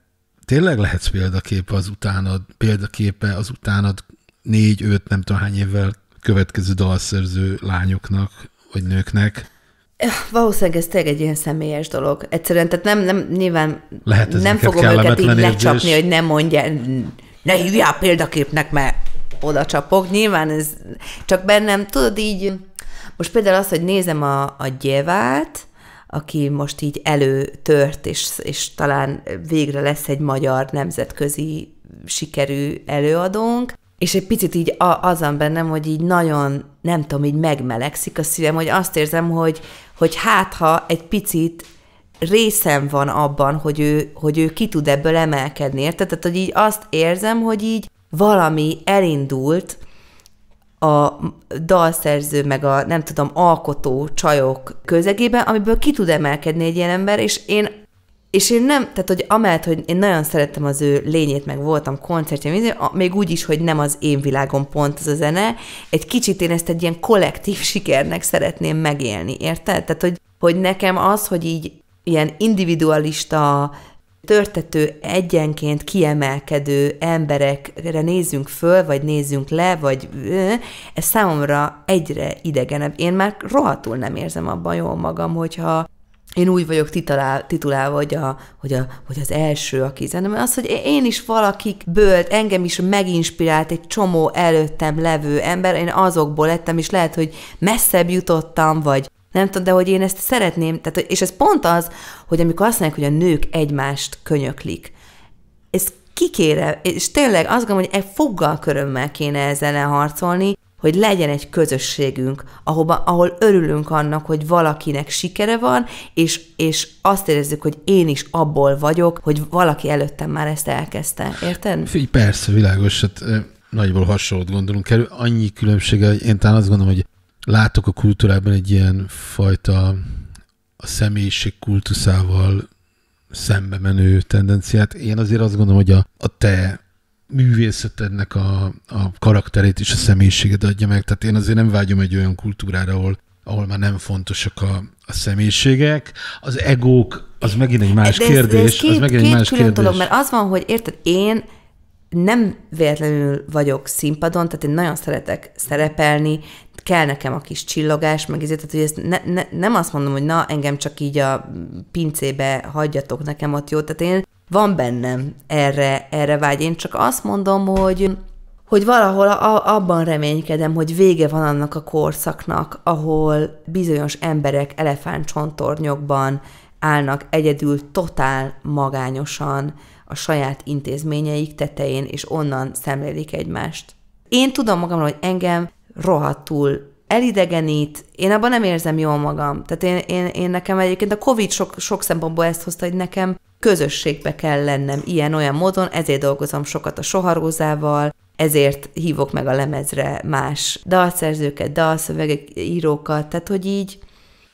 tényleg lehetsz példakép az utánad, példaképe az utánad négy, öt, nem tudom hány évvel következő dalszerző lányoknak, vagy nőknek.
Eh, valószínűleg ez tényleg egy ilyen személyes dolog. Egyszerűen, tehát nem, nem nyilván Lehet ez nem fogom őket így lecsapni, érzés? hogy nem mondja, ne hívjál példaképnek, mert oda csapok. Nyilván ez csak bennem, tudod így, most például az, hogy nézem a, a gyévát, aki most így előtört, és, és talán végre lesz egy magyar nemzetközi sikerű előadónk, és egy picit így azon bennem, hogy így nagyon, nem tudom, így megmelegszik a szívem, hogy azt érzem, hogy, hogy hát ha egy picit részem van abban, hogy ő, hogy ő ki tud ebből emelkedni, érted? Tehát, hogy így azt érzem, hogy így valami elindult a dalszerző, meg a nem tudom, alkotó csajok közegébe, amiből ki tud emelkedni egy ilyen ember, és én és én nem, tehát hogy amellett, hogy én nagyon szerettem az ő lényét, meg voltam koncertje, még úgy is, hogy nem az én világom pont ez a zene, egy kicsit én ezt egy ilyen kollektív [LAUGHS] sikernek szeretném megélni, érted? Tehát, hogy, hogy nekem az, hogy így ilyen individualista törtető, egyenként kiemelkedő emberekre nézzünk föl, vagy nézzünk le, vagy ez számomra egyre idegenebb. Én már rohadtul nem érzem abban jól magam, hogyha én úgy vagyok titulál, titulálva, hogy, a, hogy, a, hogy az első, aki zenem, az, hogy én is valakik bőlt, engem is meginspirált egy csomó előttem levő ember, én azokból lettem, és lehet, hogy messzebb jutottam, vagy nem tudom, de hogy én ezt szeretném, tehát, és ez pont az, hogy amikor azt mondják, hogy a nők egymást könyöklik, ez kikére, és tényleg azt gondolom, hogy egy foggal körömmel kéne ezzel harcolni, hogy legyen egy közösségünk, ahova, ahol örülünk annak, hogy valakinek sikere van, és, és azt érezzük, hogy én is abból vagyok, hogy valaki előttem már ezt elkezdte. Érted? Fíj,
persze, világos. Hát, nagyból hasonlót gondolunk elő. Annyi különbsége, hogy én talán azt gondolom, hogy látok a kultúrában egy ilyen fajta a személyiség kultuszával szembe menő tendenciát. Én azért azt gondolom, hogy a, a te művészetednek a, a karakterét és a személyiséged adja meg. Tehát én azért nem vágyom egy olyan kultúrára, ahol, ahol már nem fontosak a, a személyiségek. Az egók,
az megint egy más ez, kérdés. ez két, az megint két egy más kérdés. dolog, mert az van, hogy érted, én nem véletlenül vagyok színpadon, tehát én nagyon szeretek szerepelni, kell nekem a kis csillogás, meg ezért, tehát hogy ezt ne, ne, nem azt mondom, hogy na, engem csak így a pincébe hagyjatok nekem ott jó, tehát én van bennem erre, erre vágy. Én csak azt mondom, hogy hogy valahol a, abban reménykedem, hogy vége van annak a korszaknak, ahol bizonyos emberek elefántcsontornyokban állnak egyedül totál magányosan a saját intézményeik tetején, és onnan szemlélik egymást. Én tudom magamról, hogy engem rohadtul elidegenít, én abban nem érzem jól magam. Tehát én, én, én nekem egyébként a Covid sok, sok szempontból ezt hozta, hogy nekem közösségbe kell lennem ilyen-olyan módon, ezért dolgozom sokat a soharózával, ezért hívok meg a lemezre más dalszerzőket, dalszövegek, írókat, tehát hogy így...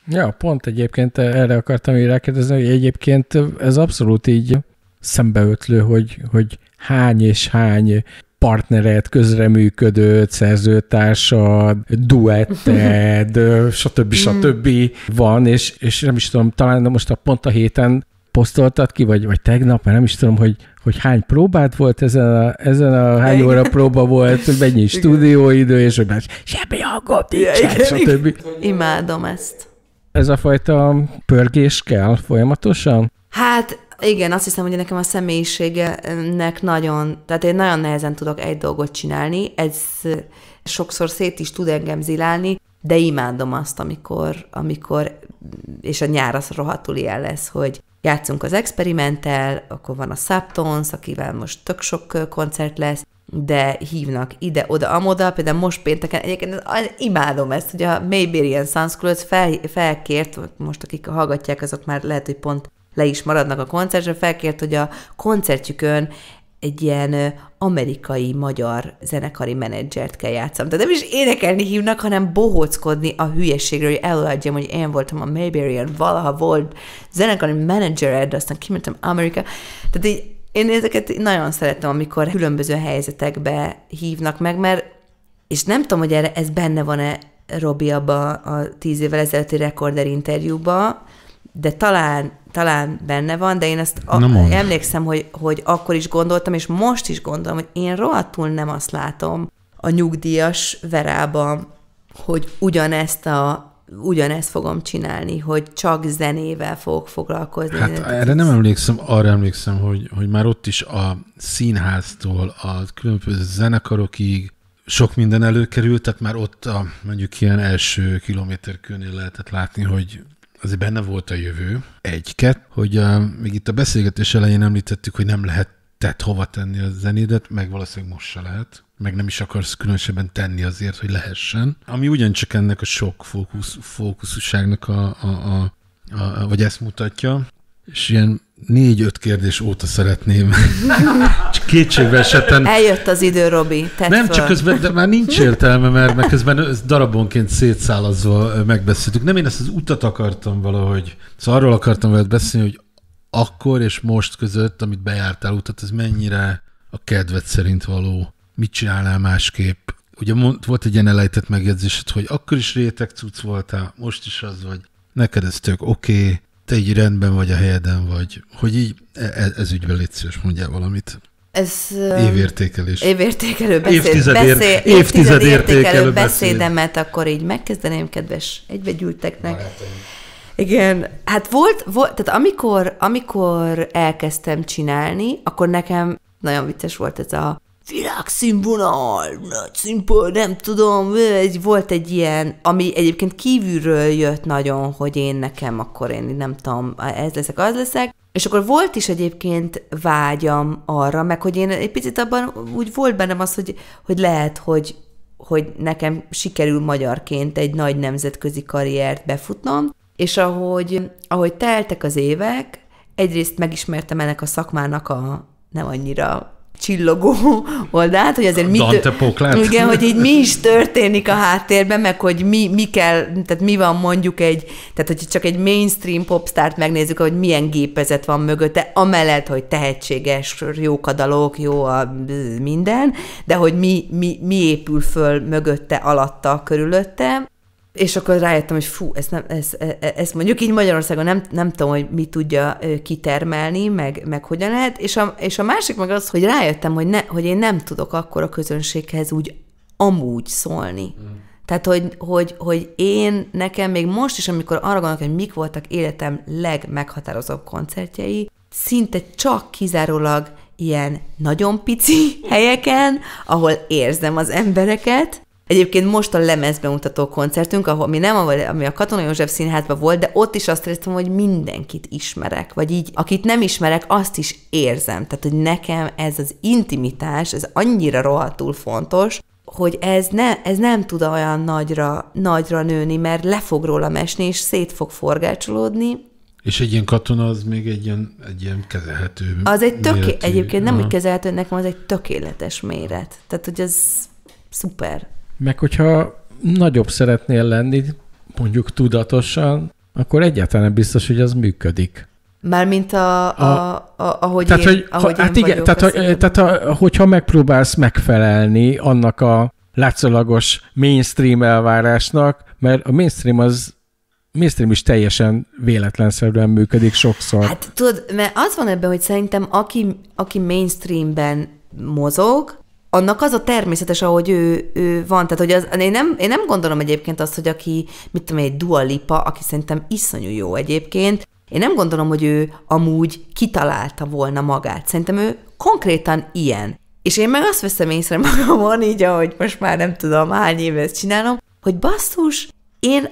Ja, pont egyébként erre akartam így rákérdezni, hogy egyébként ez abszolút így szembeötlő, hogy, hogy hány és hány partnered, közreműködőd, szerzőtársad, duetted, stb. Hmm. stb. van, és, és nem is tudom, talán most a pont a héten posztoltad ki, vagy, vagy tegnap, mert nem is tudom, hogy, hogy hány próbát volt ezen a, ezen a hány óra próba volt, hogy mennyi igen. stúdióidő, és hogy
semmi hangom stb. Imádom ezt.
Ez a fajta pörgés kell folyamatosan?
Hát igen, azt hiszem, hogy nekem a személyiségnek nagyon, tehát én nagyon nehezen tudok egy dolgot csinálni, ez sokszor szét is tud engem zilálni, de imádom azt, amikor, amikor és a nyár az rohadtul ilyen lesz, hogy játszunk az experimentel, akkor van a Subtons, akivel most tök sok koncert lesz, de hívnak ide-oda, amoda, például most pénteken, egyébként imádom ezt, hogy a Mayberian Sunscrolls fel, felkért, most akik hallgatják, azok már lehet, hogy pont le is maradnak a koncertre, felkért, hogy a koncertjükön egy ilyen amerikai-magyar zenekari menedzsert kell játszam. Tehát nem is énekelni hívnak, hanem bohóckodni a hülyeségről, hogy előadjam, hogy én voltam a Mayberry-en, valaha volt zenekari menedzsered, aztán kimentem Amerika. Tehát így, én ezeket nagyon szeretem, amikor különböző helyzetekbe hívnak meg, mert és nem tudom, hogy erre, ez benne van-e Robi abba a tíz évvel ezelőtti rekorder interjúba, de talán talán benne van, de én ezt a, emlékszem, hogy, hogy akkor is gondoltam, és most is gondolom, hogy én rohadtul nem azt látom a nyugdíjas verában, hogy ugyanezt a ugyanezt fogom csinálni, hogy csak zenével fogok foglalkozni. Hát erre
nem, nem emlékszem, arra emlékszem, hogy, hogy már ott is a színháztól a különböző zenekarokig sok minden előkerült, tehát már ott a mondjuk ilyen első kilométerkőnél lehetett látni, hogy azért benne volt a jövő. egy kett hogy a, még itt a beszélgetés elején említettük, hogy nem lehet tett hova tenni a zenédet, meg valószínűleg most se lehet, meg nem is akarsz különösebben tenni azért, hogy lehessen. Ami ugyancsak ennek a sok fókusz, fókuszúságnak a, a, a, a, vagy ezt mutatja, és ilyen négy-öt kérdés óta szeretném. [LAUGHS] csak kétségbe esetem. Eljött
az idő, Robi. Tett nem, föl. csak közben de már nincs
értelme, mert, mert közben darabonként szétszálazva megbeszéltük. Nem, én ezt az utat akartam valahogy. Szóval arról akartam veled beszélni, hogy akkor és most között, amit bejártál utat, ez mennyire a kedved szerint való? Mit csinálnál másképp? Ugye volt egy ilyen elejtett megjegyzésed, hogy akkor is réteg cucc voltál, most is az vagy. Neked ez tök oké, okay te így rendben vagy a helyeden vagy, hogy így ez, e, ez ügyben légy szíves, mondjál valamit. Ez évértékelés. Évértékelő beszéd. Évtized, ér, beszéd, évtized, évtized értékelő beszédemet beszéd. akkor így
megkezdeném, kedves egybegyűlteknek. Igen, hát volt, volt tehát amikor, amikor elkezdtem csinálni, akkor nekem nagyon vicces volt ez a világszínvonal, nagy színpad, nem tudom, egy, volt egy ilyen, ami egyébként kívülről jött nagyon, hogy én nekem, akkor én nem tudom, ez leszek, az leszek. És akkor volt is egyébként vágyam arra, meg hogy én egy picit abban úgy volt bennem az, hogy, hogy lehet, hogy, hogy nekem sikerül magyarként egy nagy nemzetközi karriert befutnom, és ahogy, ahogy teltek az évek, egyrészt megismertem ennek a szakmának a nem annyira csillogó [LAUGHS] oldalt, hogy azért mi, tő- igen, hogy így mi is [LAUGHS] történik a háttérben, meg hogy mi, mi kell, tehát mi van mondjuk egy, tehát hogy csak egy mainstream popstart megnézzük, hogy milyen gépezet van mögötte, amellett, hogy tehetséges, jó a dalok, jó a minden, de hogy mi, mi, mi épül föl mögötte, alatta, körülötte, és akkor rájöttem, hogy fú, ezt, nem, ezt, e, e, ezt mondjuk így Magyarországon nem, nem tudom, hogy mi tudja kitermelni, meg, meg hogyan lehet, és a, és a másik meg az, hogy rájöttem, hogy, ne, hogy én nem tudok akkor a közönséghez úgy amúgy szólni. Mm. Tehát, hogy, hogy, hogy én, nekem még most is, amikor arra gondolok, hogy mik voltak életem legmeghatározóbb koncertjei, szinte csak kizárólag ilyen nagyon pici [LAUGHS] helyeken, ahol érzem az embereket, Egyébként most a mutató koncertünk, ahol mi nem, ami a Katona József színházban volt, de ott is azt éreztem, hogy mindenkit ismerek, vagy így, akit nem ismerek, azt is érzem. Tehát, hogy nekem ez az intimitás, ez annyira rohadtul fontos, hogy ez, ne, ez nem tud olyan nagyra, nagyra nőni, mert le fog róla esni, és szét fog forgácsolódni,
és egy ilyen katona az még egy ilyen, egy ilyen kezelhető Az egy tökéletes, Egyébként nem úgy
kezelhető, nekem az egy tökéletes méret. Tehát, hogy az szuper.
Meg hogyha nagyobb szeretnél lenni, mondjuk tudatosan, akkor egyáltalán biztos, hogy az működik.
Mármint a, a, a, ahogy tehát, én, hogy, ahogy hát én igen, tehát, hogy,
tehát ha, hogyha megpróbálsz megfelelni annak a látszólagos mainstream elvárásnak, mert a mainstream az mainstream is teljesen véletlenszerűen működik sokszor.
Hát tudod, mert az van ebben, hogy szerintem aki, aki mainstreamben mozog, annak az a természetes, ahogy ő, ő van. Tehát, hogy az, én, nem, én nem gondolom egyébként azt, hogy aki, mit tudom egy dualipa, aki szerintem iszonyú jó egyébként, én nem gondolom, hogy ő amúgy kitalálta volna magát. Szerintem ő konkrétan ilyen. És én meg azt veszem észre magamon, így ahogy most már nem tudom hány éve ezt csinálom, hogy basszus, én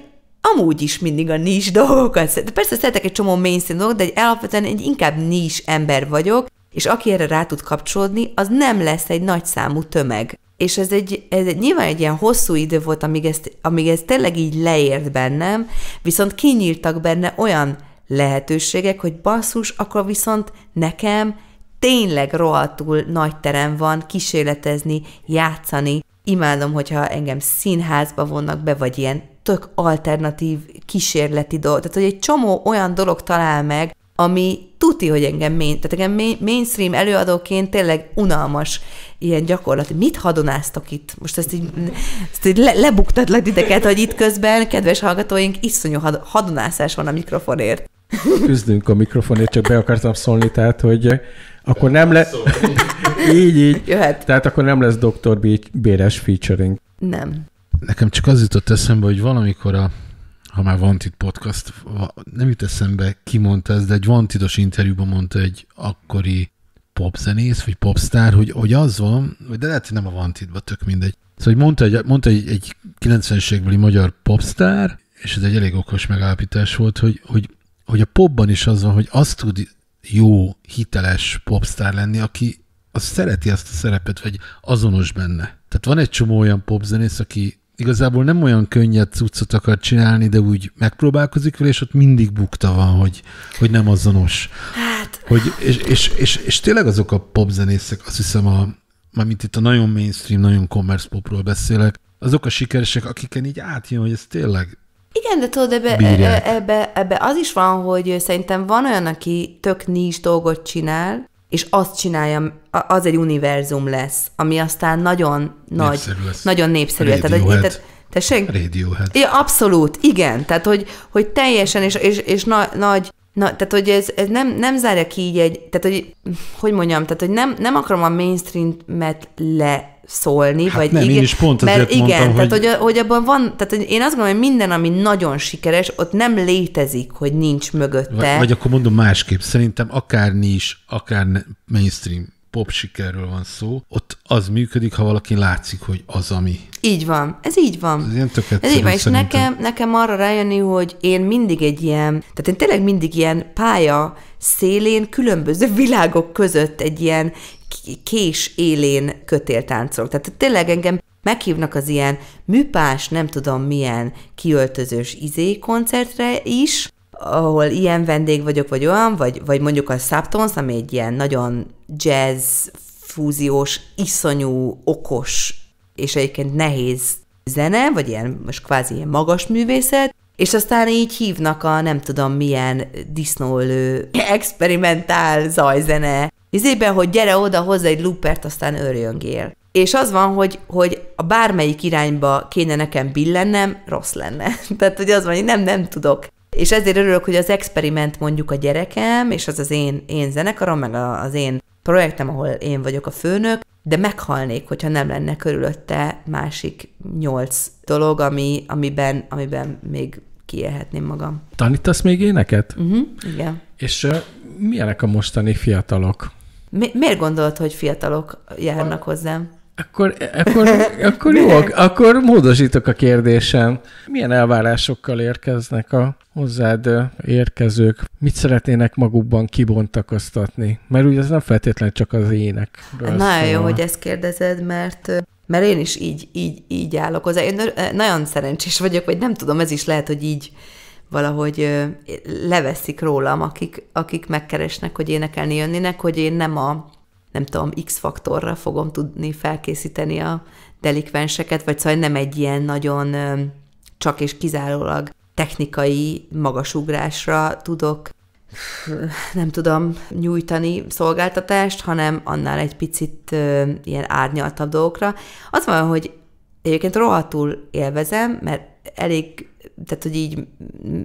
amúgy is mindig a nis dolgokat szeretem. Persze szeretek egy csomó mainstream dolgot, de egy alapvetően egy inkább nis ember vagyok, és aki erre rá tud kapcsolódni, az nem lesz egy nagy számú tömeg. És ez egy, ez egy, nyilván egy ilyen hosszú idő volt, amíg ezt amíg ez tényleg így leért bennem, viszont kinyíltak benne olyan lehetőségek, hogy basszus, akkor viszont nekem tényleg rohadtul nagy terem van kísérletezni, játszani. Imádom, hogyha engem színházba vonnak be, vagy ilyen tök alternatív kísérleti dolog. Tehát, hogy egy csomó olyan dolog talál meg, ami tuti, hogy engem, main, tehát engem mainstream előadóként tényleg unalmas ilyen gyakorlat. Mit hadonáztok itt? Most ezt így, ezt így le, lebuktatlak titeket, hogy itt közben, kedves hallgatóink, iszonyú had, hadonászás van a mikrofonért.
Küzdünk a mikrofonért, csak be akartam szólni, tehát, hogy akkor nem le... így, így. Jöhet. Tehát akkor nem lesz doktor B- Béres featuring. Nem. Nekem csak az
jutott eszembe, hogy valamikor a ha már van itt podcast, nem jut eszembe, ki mondta ezt, de egy titos interjúban mondta egy akkori popzenész, vagy popstar, hogy, hogy az van, de lehet, hogy nem a Vantitban, tök mindegy. Szóval hogy mondta egy, mondta egy, egy 90-es évekbeli magyar popstar, és ez egy elég okos megállapítás volt, hogy, hogy, hogy a popban is az van, hogy azt tud jó, hiteles popstar lenni, aki az szereti azt a szerepet, vagy azonos benne. Tehát van egy csomó olyan popzenész, aki igazából nem olyan könnyed cuccot akar csinálni, de úgy megpróbálkozik vele, és ott mindig bukta van, hogy, hogy nem azonos. Hát... Hogy, és, és, és, és tényleg azok a popzenészek, azt hiszem, a, mármint itt a nagyon mainstream, nagyon commerce popról beszélek, azok a sikeresek, akiken így átjön, hogy ez tényleg
igen, de tudod, ebbe, bírják. ebbe, ebbe az is van, hogy szerintem van olyan, aki tök nincs dolgot csinál, és azt csinálja, az egy univerzum lesz, ami aztán nagyon nagy, népszerű lesz. nagyon népszerű. Radiohead. Tehát, tehát, tessék? Radiohead. Ja, abszolút, igen. Tehát, hogy, hogy teljesen, és, és, és na, nagy Na, tehát, hogy ez, ez nem, nem zárja ki így egy, tehát, hogy hogy mondjam, tehát, hogy nem, nem akarom a mainstreamet le szólni, hát vagy nem, igen, én is pont mert igen, hogy... tehát hogy... Hogy, abban van, tehát hogy én azt gondolom, hogy minden, ami nagyon sikeres, ott nem létezik, hogy nincs mögötte. Vagy, vagy
akkor mondom másképp, szerintem akár is, akár mainstream pop sikerről van szó, ott az működik, ha valaki látszik, hogy az, ami.
Így van, ez így van. Ez ilyen tök Ez így van, és szerintem. nekem, nekem arra rájönni, hogy én mindig egy ilyen, tehát én tényleg mindig ilyen pálya szélén, különböző világok között egy ilyen kés élén kötéltáncolok. Tehát tényleg engem meghívnak az ilyen műpás, nem tudom milyen kiöltözős izé koncertre is, ahol ilyen vendég vagyok, vagy olyan, vagy, vagy mondjuk a Subtones, ami egy ilyen nagyon jazz, fúziós, iszonyú, okos, és egyébként nehéz zene, vagy ilyen most kvázi ilyen magas művészet, és aztán így hívnak a nem tudom milyen disznólő, [LAUGHS] experimentál zajzene izében, hogy gyere oda, hozz egy loopert, aztán örjöngél. És az van, hogy, hogy a bármelyik irányba kéne nekem billennem, rossz lenne. [LAUGHS] Tehát, hogy az van, hogy nem, nem tudok és ezért örülök, hogy az experiment mondjuk a gyerekem, és az az én, én zenekarom, meg az én projektem, ahol én vagyok a főnök, de meghalnék, hogyha nem lenne körülötte másik nyolc dolog, ami, amiben, amiben még kiélhetném magam.
Tanítasz még éneket? Uh-huh, igen. És uh, milyenek a mostani fiatalok?
Mi- miért gondolod, hogy fiatalok járnak hozzám? Akkor, akkor, akkor [LAUGHS] jó,
akkor módosítok a kérdésem. Milyen elvárásokkal érkeznek a hozzád érkezők? Mit szeretnének magukban kibontakoztatni? Mert ugye ez nem feltétlenül csak az ének. na szóval. jó, hogy
ezt kérdezed, mert mert én is így, így, így állok hozzá. Én nagyon szerencsés vagyok, vagy nem tudom, ez is lehet, hogy így valahogy leveszik rólam, akik, akik megkeresnek, hogy énekelni jönnének, hogy én nem a nem tudom, X-faktorra fogom tudni felkészíteni a delikvenseket, vagy szóval nem egy ilyen nagyon csak és kizárólag technikai magasugrásra tudok [SIGHS] nem tudom nyújtani szolgáltatást, hanem annál egy picit ö, ilyen árnyaltabb dolgokra. Az van, hogy egyébként rohadtul élvezem, mert elég, tehát hogy így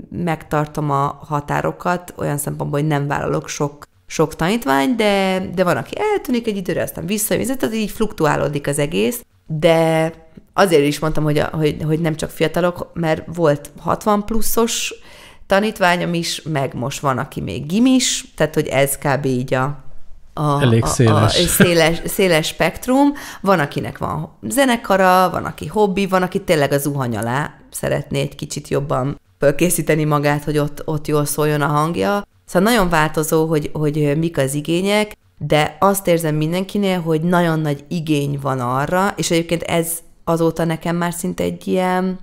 megtartom a határokat olyan szempontból, hogy nem vállalok sok sok tanítvány, de, de van, aki eltűnik egy időre, aztán visszajön, tehát így fluktuálódik az egész, de azért is mondtam, hogy, hogy, hogy nem csak fiatalok, mert volt 60 pluszos tanítványom is, meg most van, aki még gimis, tehát hogy ez kb. így a, a, Elég széles. A, a széles, széles spektrum. Van, akinek van zenekara, van, aki hobbi, van, aki tényleg az zuhany alá szeretné egy kicsit jobban készíteni magát, hogy ott, ott jól szóljon a hangja. Szóval nagyon változó, hogy, hogy mik az igények, de azt érzem mindenkinél, hogy nagyon nagy igény van arra, és egyébként ez azóta nekem már szinte egy ilyen,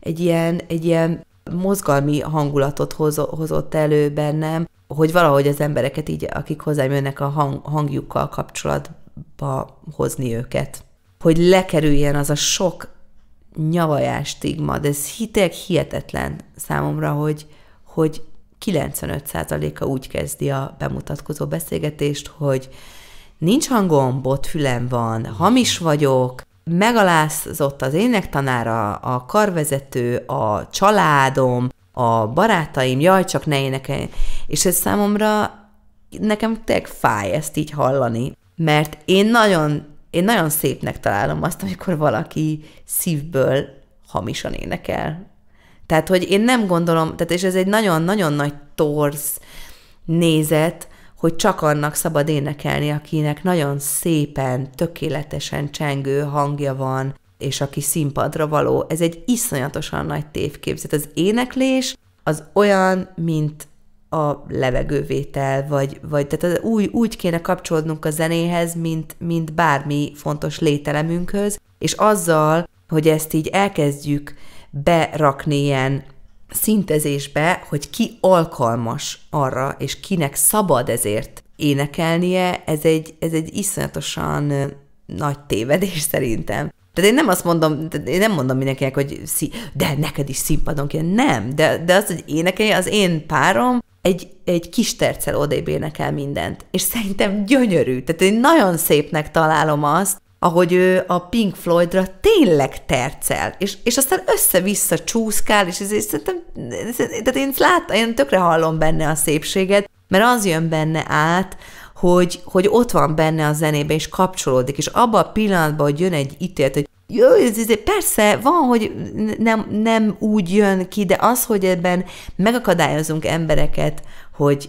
egy ilyen, egy ilyen mozgalmi hangulatot hoz, hozott elő bennem, hogy valahogy az embereket így, akik hozzám jönnek a hang, hangjukkal kapcsolatba hozni őket. Hogy lekerüljen az a sok nyavajás stigma, de ez hiteg hihetetlen számomra, hogy, hogy 95%-a úgy kezdi a bemutatkozó beszélgetést, hogy nincs hangom, botfülem van, hamis vagyok, megalázott az énektanára, a karvezető, a családom, a barátaim, jaj, csak ne énekelj. És ez számomra, nekem tényleg fáj ezt így hallani, mert én nagyon, én nagyon szépnek találom azt, amikor valaki szívből hamisan énekel. Tehát, hogy én nem gondolom, tehát és ez egy nagyon-nagyon nagy torz nézet, hogy csak annak szabad énekelni, akinek nagyon szépen, tökéletesen csengő hangja van, és aki színpadra való. Ez egy iszonyatosan nagy tévképzet. Az éneklés az olyan, mint a levegővétel, vagy, vagy tehát úgy, úgy kéne kapcsolódnunk a zenéhez, mint, mint bármi fontos lételemünkhöz, és azzal, hogy ezt így elkezdjük berakni ilyen szintezésbe, hogy ki alkalmas arra, és kinek szabad ezért énekelnie, ez egy, ez egy iszonyatosan nagy tévedés [LAUGHS] szerintem. Tehát én nem azt mondom, én nem mondom mindenkinek, hogy szí- de neked is színpadon kell. Nem, de, de az, hogy énekelj, az én párom egy, egy kis terccel odébb énekel mindent. És szerintem gyönyörű. Tehát én nagyon szépnek találom azt, ahogy ő a Pink Floydra tényleg tercel, és, és aztán össze-vissza csúszkál, és ezért szerintem, tehát én lát, én tökre hallom benne a szépséget, mert az jön benne át, hogy, hogy ott van benne a zenében és kapcsolódik, és abban a pillanatban, hogy jön egy ítélet, hogy jó, ez, ez, persze, van, hogy nem, nem úgy jön ki, de az, hogy ebben megakadályozunk embereket, hogy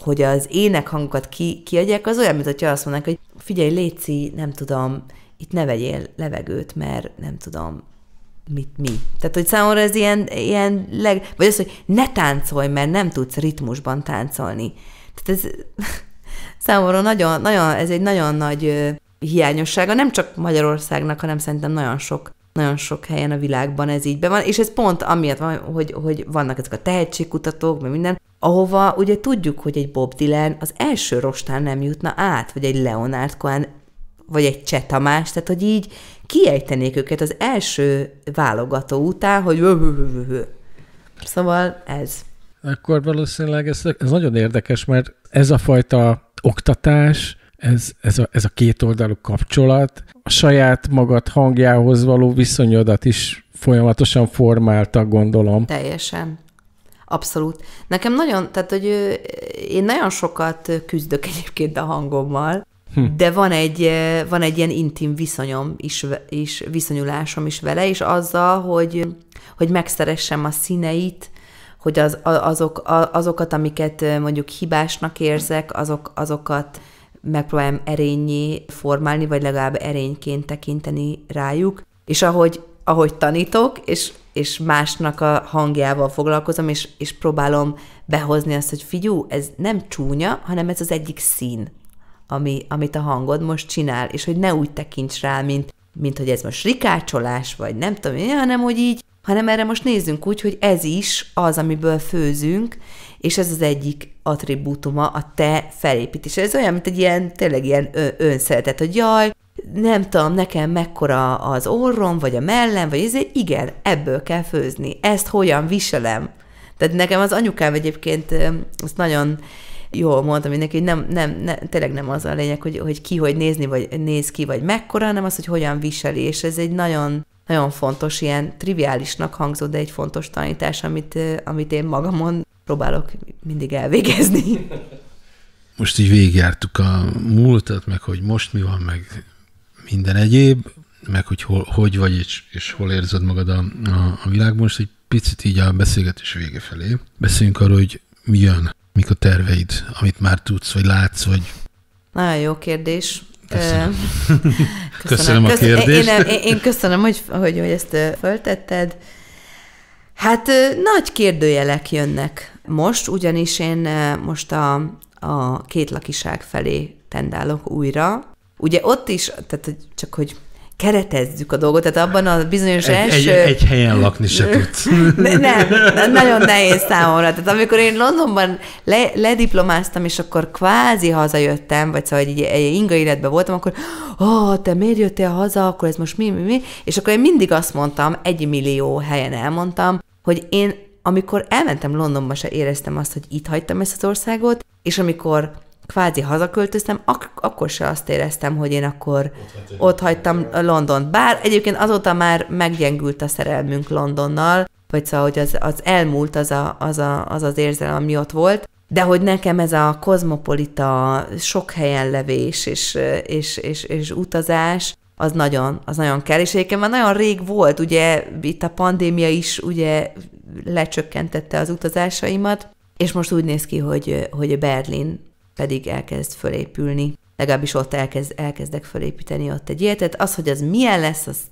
hogy az hangokat ki, kiadják, az olyan, mint azt mondanak, hogy figyelj, Léci, nem tudom, itt ne vegyél levegőt, mert nem tudom, mit mi. Tehát, hogy számomra ez ilyen, ilyen leg... Vagy az, hogy ne táncolj, mert nem tudsz ritmusban táncolni. Tehát ez [LAUGHS] számomra nagyon, nagyon, ez egy nagyon nagy hiányossága, nem csak Magyarországnak, hanem szerintem nagyon sok nagyon sok helyen a világban ez így be van, és ez pont amiatt van, hogy, hogy vannak ezek a tehetségkutatók, meg minden, ahova ugye tudjuk, hogy egy Bob Dylan az első rostán nem jutna át, vagy egy Leonard Cohen, vagy egy Cseh Tamás, tehát hogy így kiejtenék őket az első válogató után, hogy Szóval ez. Akkor valószínűleg
ez, ez nagyon érdekes, mert ez a fajta oktatás, ez, ez, a, ez a kétoldalú kapcsolat a saját magad hangjához való viszonyodat is folyamatosan formálta, gondolom.
Teljesen. Abszolút. Nekem nagyon, tehát hogy én nagyon sokat küzdök egyébként a hangommal, hm. de van egy, van egy ilyen intim viszonyom is, is, viszonyulásom is vele, és azzal, hogy, hogy megszeressem a színeit, hogy az, azok, azokat, amiket mondjuk hibásnak érzek, azok, azokat megpróbálom erényé formálni, vagy legalább erényként tekinteni rájuk, és ahogy, ahogy tanítok, és, és másnak a hangjával foglalkozom, és, és próbálom behozni azt, hogy figyú, ez nem csúnya, hanem ez az egyik szín, ami, amit a hangod most csinál, és hogy ne úgy tekints rá, mint, mint hogy ez most rikácsolás, vagy nem tudom, hanem hogy így, hanem erre most nézzünk úgy, hogy ez is az, amiből főzünk, és ez az egyik attribútuma a te felépítés. Ez olyan, mint egy ilyen, tényleg ilyen önszeretet, hogy jaj, nem tudom, nekem mekkora az orrom, vagy a mellem, vagy ezért igen, ebből kell főzni. Ezt hogyan viselem? Tehát nekem az anyukám egyébként azt nagyon jól mondtam, mindenki, hogy nem, nem, ne, tényleg nem az a lényeg, hogy, hogy ki hogy nézni, vagy néz ki, vagy mekkora, hanem az, hogy hogyan viseli, és ez egy nagyon nagyon fontos, ilyen triviálisnak hangzó, de egy fontos tanítás, amit, amit én magamon próbálok mindig elvégezni.
Most így végigjártuk a múltat, meg hogy most mi van, meg minden egyéb, meg hogy hol, hogy vagy és, és hol érzed magad a, a, a világban. Most egy picit így a beszélgetés vége felé. Beszéljünk arról, hogy mi jön, mik a terveid, amit már tudsz, vagy látsz, vagy...
Nagyon jó kérdés. Köszönöm, köszönöm, [LAUGHS] köszönöm a kérdést. Én, én, én köszönöm, hogy, hogy, hogy ezt föltetted. Hát nagy kérdőjelek jönnek most, ugyanis én most a, a két lakiság felé tendálok újra. Ugye ott is, tehát csak hogy keretezzük a dolgot, tehát abban a bizonyos egy, első... Egy, egy helyen lakni se tudsz. [LAUGHS] Ne, nem, nagyon nehéz számomra. Tehát amikor én Londonban le, lediplomáztam, és akkor kvázi hazajöttem, vagy szóval egy, egy inga életben voltam, akkor ó, oh, te miért jöttél haza, akkor ez most mi, mi, mi? És akkor én mindig azt mondtam, egy millió helyen elmondtam, hogy én amikor elmentem Londonba, se éreztem azt, hogy itt hagytam ezt az országot, és amikor kvázi hazaköltöztem, ak- akkor se azt éreztem, hogy én akkor ott, ott hagytam London. Bár egyébként azóta már meggyengült a szerelmünk Londonnal, vagy szóval, hogy az, az elmúlt az, a, az, a, az az érzelem, ami ott volt, de hogy nekem ez a kozmopolita, sok helyen levés és, és, és, és utazás, az nagyon, az nagyon kell, és egyébként már nagyon rég volt, ugye itt a pandémia is ugye lecsökkentette az utazásaimat, és most úgy néz ki, hogy, hogy Berlin pedig elkezd fölépülni. Legalábbis ott elkezd, elkezdek fölépíteni ott egy ilyet. Tehát az, hogy az milyen lesz, azt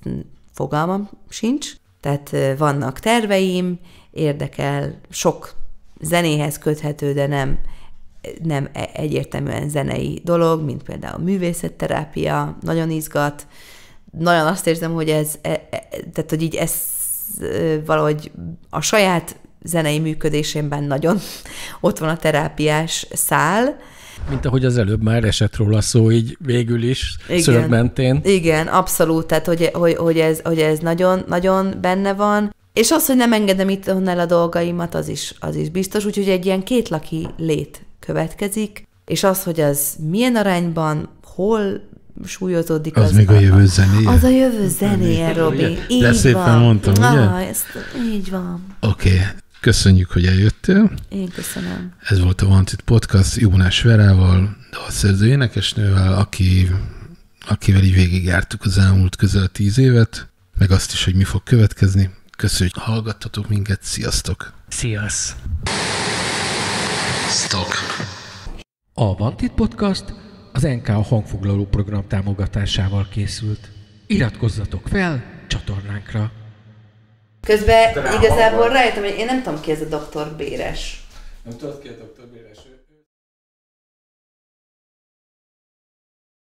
fogalmam sincs. Tehát vannak terveim, érdekel sok zenéhez köthető, de nem nem e- egyértelműen zenei dolog, mint például a művészetterápia, nagyon izgat, nagyon azt érzem, hogy ez, e- e- tehát hogy így ez valahogy a saját zenei működésében nagyon [LAUGHS] ott van a terápiás szál.
Mint ahogy az előbb már esett róla szó, így végül is, igen, mentén.
Igen, abszolút, tehát hogy, hogy, hogy, ez, hogy ez nagyon, nagyon benne van. És az, hogy nem engedem itt el a dolgaimat, az is, az is biztos, úgyhogy egy ilyen kétlaki lét következik, és az, hogy az milyen arányban, hol súlyozódik az. Az még a jövő zenéje? Az a jövő zenéje, Robi. Így De szépen van. mondtam, ugye? Ah, ezt, így van.
Oké. Okay. Köszönjük, hogy eljöttél.
Én köszönöm.
Ez volt a Wanted Podcast Jónás Verával, szerző énekesnővel, aki, akivel így végigjártuk az elmúlt közel tíz évet, meg azt is, hogy mi fog következni. Köszönjük, hogy hallgattatok
minket. Sziasztok! Sziasztok! Sziasztok! A Vantit Podcast az NK a hangfoglaló program támogatásával készült. Iratkozzatok fel csatornánkra!
Közben igazából rájöttem, hogy én nem tudom ki ez a doktor Béres.
Nem tudod ki a doktor Béres?